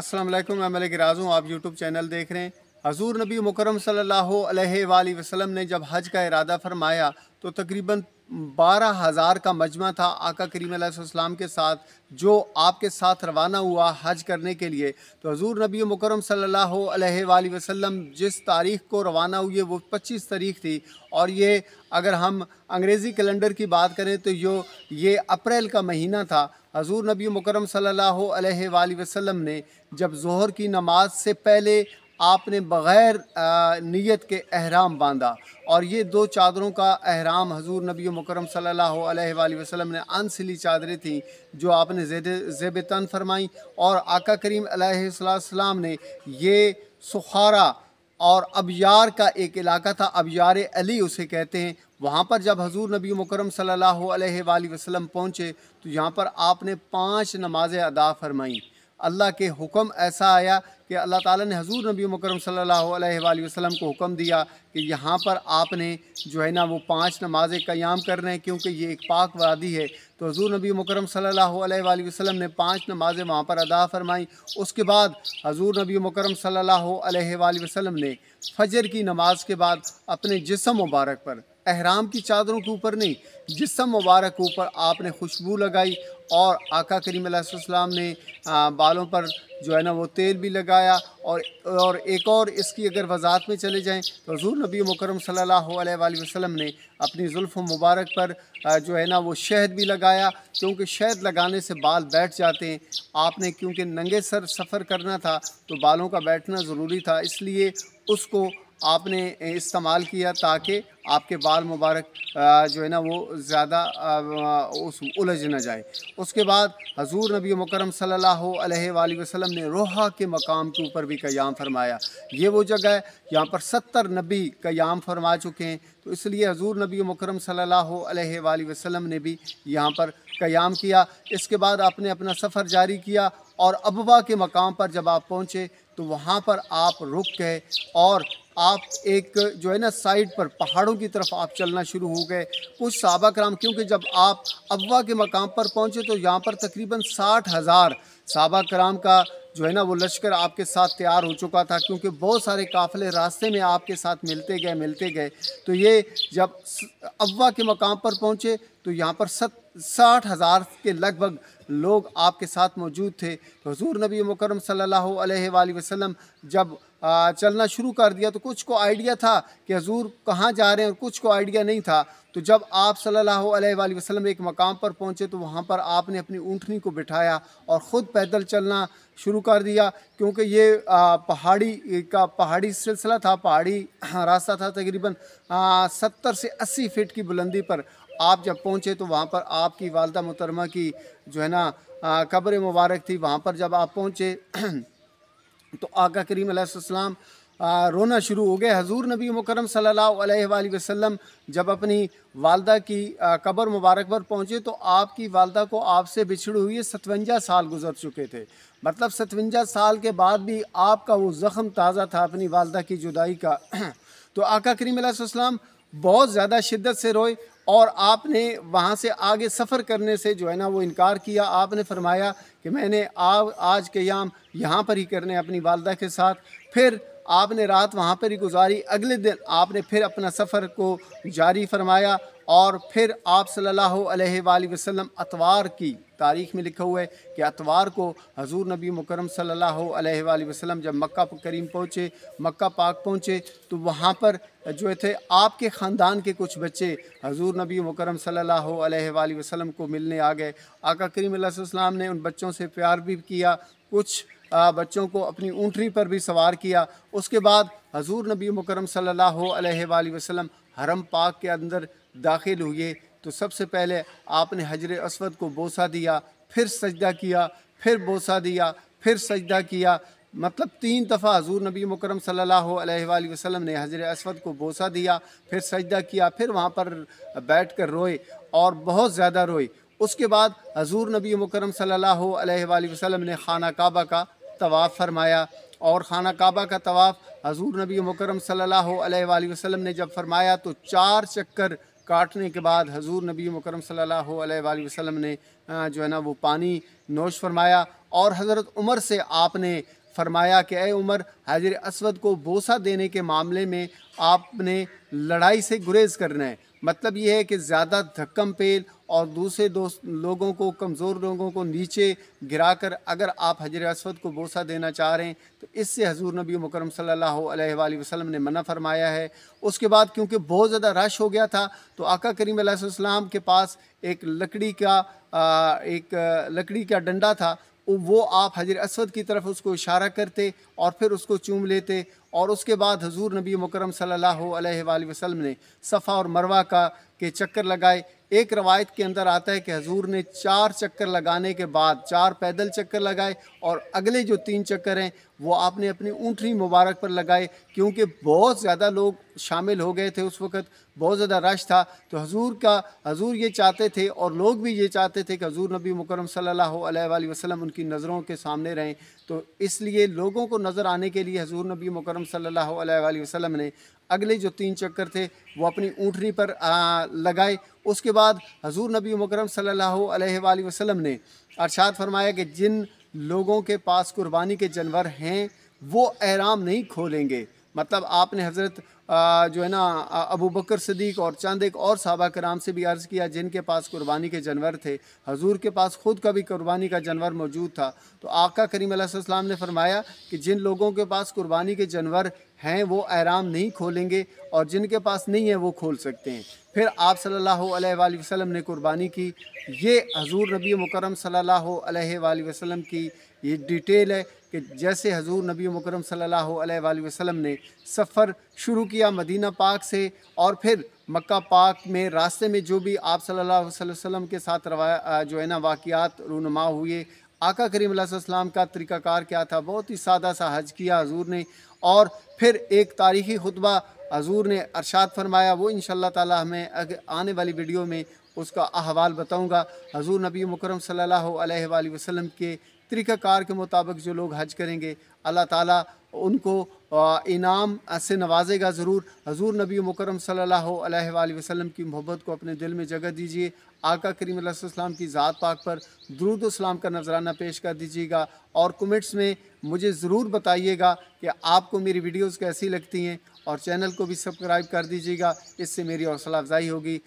अस्सलाम वालेकुम मैं मलिक राज हूँ आप यूट्यूब चैनल देख रहे हैं हजूर नबी मुकरम सल्लल्लाहु अलैहि वसल्लम ने जब हज का इरादा फरमाया तो तकरीबन बारह हज़ार का मजमा था आका करीम सलाम के साथ जो आपके साथ रवाना हुआ हज करने के लिए तो हजूर नबी मकरम सल्ला अलैहि जिस तारीख़ को रवाना हुई वो पच्चीस तारीख थी और ये अगर हम अंग्रेज़ी कैलेंडर की बात करें तो यो ये अप्रैल का महीना था हजूर नबी मकरम सल्ला वसलम ने जब जहर की नमाज से पहले आपने बग़ैर नियत के अहराम बांधा और ये दो चादरों का अहराम हजूर नबी मकरम सल्लल्लाहु अलैहि वसल्लम ने अनसिली चादरें थीं जो आपने जेब तन फरमाई और आका करीम सलाम ने ये सुखारा और अबियार का एक इलाका था अबयार अली उसे कहते हैं वहाँ पर जब हजूर नबी मकरम सल्लल्लाहु अलैहि वसल्लम पहुँचे तो यहाँ पर आपने पांच नमाज़ें अदा फरमाईं अल्लाह के हुक्म ऐसा आया कि अल्लाह ताला ने हजूर नबी मकरम सल्लल्लाहु अलैहि वसल्लम को हुक्म दिया कि यहाँ पर आपने जो है ना वो पांच नमाज क़याम कर रहे हैं क्योंकि ये एक पाक वादी है तो हजूर नबी मकरम सल्लल्लाहु अलैहि वसल्लम ने पांच नमाज़ें वहाँ पर अदा फरमाई उसके बाद हजूर नबी मकरम सल्ला वसम ने फजर की नमाज के बाद अपने जिसम मुबारक पर अहराम की चादरों के ऊपर नहीं जिसम मुबारक के ऊपर आपने खुशबू लगाई और आका करीम सलाम ने बालों पर जो है ना वो तेल भी लगाया और और एक और इसकी अगर वजात में चले जाएं तो हजूर नबी मुकरम सल्लल्लाहु अलैहि वसल्लम ने अपनी जुल्फ़ मुबारक पर जो है ना वो शहद भी लगाया क्योंकि शहद लगाने से बाल बैठ जाते हैं आपने क्योंकि नंगे सर सफ़र करना था तो बालों का बैठना ज़रूरी था इसलिए उसको आपने इस्तेमाल किया ताकि आपके बाल मुबारक जो है ना वो ज़्यादा उस उलझ ना जाए उसके बाद हजूर नबी मकरम सल्लल्लाहु अलैहि वसल्लम ने रोहा के मकाम के ऊपर भी कयाम फरमाया ये वो जगह है यहाँ पर सत्तर नबी कयाम फरमा चुके हैं तो इसलिए हजूर नबी मकरम सल्लल्लाहु अलैहि वसल्लम ने भी यहाँ पर कयाम किया इसके बाद आपने अपना सफ़र जारी किया और अबवा के मकाम पर जब आप पहुँचे तो वहाँ पर आप रुक गए और आप एक जो है ना साइड पर पहाड़ों की तरफ आप चलना शुरू हो गए कुछ साहबा कराम क्योंकि जब आप अव्वा के मकाम पर पहुँचे तो यहाँ पर तकरीबन साठ हज़ार सबा कराम का जो है ना वो लश्कर आपके साथ तैयार हो चुका था क्योंकि बहुत सारे काफ़िले रास्ते में आपके साथ मिलते गए मिलते गए तो ये जब अव्वा के मकाम पर पहुँचे तो यहाँ पर सत साठ हज़ार के लगभग लोग आपके साथ मौजूद थे तो हजूर नबी मकरम सल्ला वसम जब चलना शुरू कर दिया तो कुछ को आइडिया था कि हजूर कहाँ जा रहे हैं और कुछ को आइडिया नहीं था तो जब आप सल्लल्लाहु अलैहि वसल्लम एक मकाम पर पहुँचे तो वहाँ पर आपने अपनी ऊँटनी को बिठाया और ख़ुद पैदल चलना शुरू कर दिया क्योंकि ये पहाड़ी का पहाड़ी सिलसिला था पहाड़ी रास्ता था तकरीबन सत्तर से अस्सी फिट की बुलंदी पर आप जब पहुँचे तो वहाँ पर आपकी वालदा मुतरमा की जो है ना कब्र मुबारक थी वहाँ पर जब आप पहुँचे तो आका करीम आसमाम रोना शुरू हो गए हजूर नबी मुकरम सल्लल्लाहु अलैहि वसल्लम जब अपनी वालदा की कब्र मुबारक पर पहुँचे तो आपकी वालदा को आपसे बिछड़े हुए सतवंजा साल गुजर चुके थे मतलब सतवंजा साल के बाद भी आपका वो ज़ख़म ताज़ा था अपनी वालदा की जुदाई का तो आका करीम आसमाम बहुत ज़्यादा शिद्दत से रोए और आपने वहाँ से आगे सफ़र करने से जो है ना वो इनकार किया आपने फरमाया कि मैंने आप आज के याम यहाँ पर ही करने अपनी वालदा के साथ फिर आपने रात वहाँ पर ही गुजारी अगले दिन आपने फिर अपना सफ़र को जारी फरमाया और फिर आप सल्लल्लाहु अलैहि वसल्लम अतवार की तारीख़ में लिखा हुआ है कि अतवार को हजूर नबी मुकरम सल्ला वसलम जब मक्का करीम पहुँचे मक्का पाक पहुँचे तो वहाँ पर जो थे आपके ख़ानदान के कुछ बच्चे हजूर नबी मुकरम सल्ला वसलम को मिलने आ गए आका करीम ने उन बच्चों से प्यार भी किया कुछ बच्चों को अपनी ऊँटरी पर भी सवार किया उसके बाद हजूर नबी मुकरम सल्लल्लाहु अलैहि वसल्लम हरम पाक के अंदर दाखिल हुए तो सबसे पहले आपने हजर असवद को बोसा दिया फिर सजदा किया फिर बोसा दिया फिर सजदा किया मतलब तीन दफ़ा हजूर नबी मुकरम सल्लल्लाहु अलैहि वसल्लम ने हजर असवद को बोसा दिया फिर सजदा किया फिर वहाँ पर बैठ कर रोए और बहुत ज़्यादा रोए उसके बाद हजूर नबी मुकरम सल्लल्लाहु अलैहि वसल्लम ने खाना काबा का तवाफ़ फरमाया और खाना काबा का तवाफ़ हजूर नबी मुकरम सल्लल्लाहु अलैहि वसल्लम ने जब फरमाया तो चार चक्कर काटने के बाद हजूर नबी मकरम सल्लल्लाहु अलैहि वसल्लम ने जो है ना वो पानी नोश फरमाया और हज़रत उमर से आपने फरमाया कि ए उमर हाजिर असवद को बोसा देने के मामले में आपने लड़ाई से गुरेज करना है मतलब ये है कि ज़्यादा धक्कम पेल और दूसरे दोस्त लोगों को कमज़ोर लोगों को नीचे गिरा कर अगर आप हजर असद को बोसा देना चाह रहे हैं तो इससे हजूर नबी मकरम सल्ला वसलम ने मना फरमाया है उसके बाद क्योंकि बहुत ज़्यादा रश हो गया था तो आका करीम के पास एक लकड़ी का एक लकड़ी का डंडा था वो आप हजर असद की तरफ उसको इशारा करते और फिर उसको चूम लेते और उसके बाद हजूर नबी मकरम सल्लल्लाहु अलैहि वसल्लम ने सफ़ा और मरवा का के चक्कर लगाए एक रवायत के अंदर आता है कि हजूर ने चार चक्कर लगाने के बाद चार पैदल चक्कर लगाए और अगले जो तीन चक्कर हैं वो आपने अपनी ऊँटनी मुबारक पर लगाए क्योंकि बहुत ज़्यादा लोग शामिल हो गए थे उस वक़्त बहुत ज़्यादा रश था तो हजूर का हजूर ये चाहते थे और लोग भी ये चाहते थे कि हजूर नबी मुकरम सल्ला वसलम उनकी नज़रों के सामने रहें तो इसलिए लोगों को नज़र आने के लिए हजूर नबी मुकरम सल्ला वसम ने अगले जो तीन चक्कर थे वो अपनी ऊँटनी पर आ, लगाए उसके बाद हजूर नबी मकरम सल्ला वसलम ने अरशाद फरमाया कि जिन लोगों के पास कुर्बानी के जानवर हैं वो आराम नहीं खोलेंगे मतलब आपने हज़रत जो है ना अबू बकर सदीक और चंद एक और साहबा कराम से भी अर्ज़ किया जिनके पास कुर्बानी के जानवर थे हजूर के पास ख़ुद का भी कुर्बानी का जानवर मौजूद था तो आका करीम सलाम ने फरमाया कि जिन लोगों के पास कुर्बानी के जानवर हैं वो आराम नहीं खोलेंगे और जिनके पास नहीं है वो खोल सकते हैं फिर आप सल्ला वसलम ने कुर्बानी की ये हजूर नबी मुकरम सल्ला वसलम की ये डिटेल है कि जैसे हजूर नबी मकरम सल्ला वसलम ने सफ़र शुरू किया मदीना पाक से और फिर मक्का पाक में रास्ते में जो भी आप सल्लल्लाहु के साथ रवा जो है ना वाक़ात रूनमा हुए आका करीम का तरीक़ाकार क्या था बहुत ही सादा सा हज किया हजूर ने और फिर एक तारीख़ी खुतबा हजूर ने अरशाद फरमाया वो इन शाह तमें आने वाली वीडियो में उसका अहवाल बताऊँगा हजूर नबी मकरम सल्ला वसलम के तरीक़ाकार के मुताबिक जो लोग हज करेंगे अल्लाह ताला उनको इनाम से नवाजेगा ज़रूर हजूर नबी मुकरम सल्लल्लाहु अलैहि वसल्लम की मोहब्बत को अपने दिल में जगह दीजिए आका करीम करीम की ज़ात पाक पर दरुद सलाम का नजराना पेश कर दीजिएगा और कमेंट्स में मुझे ज़रूर बताइएगा कि आपको मेरी वीडियोज़ कैसी लगती हैं और चैनल को भी सब्सक्राइब कर दीजिएगा इससे मेरी हौसला अफजाई होगी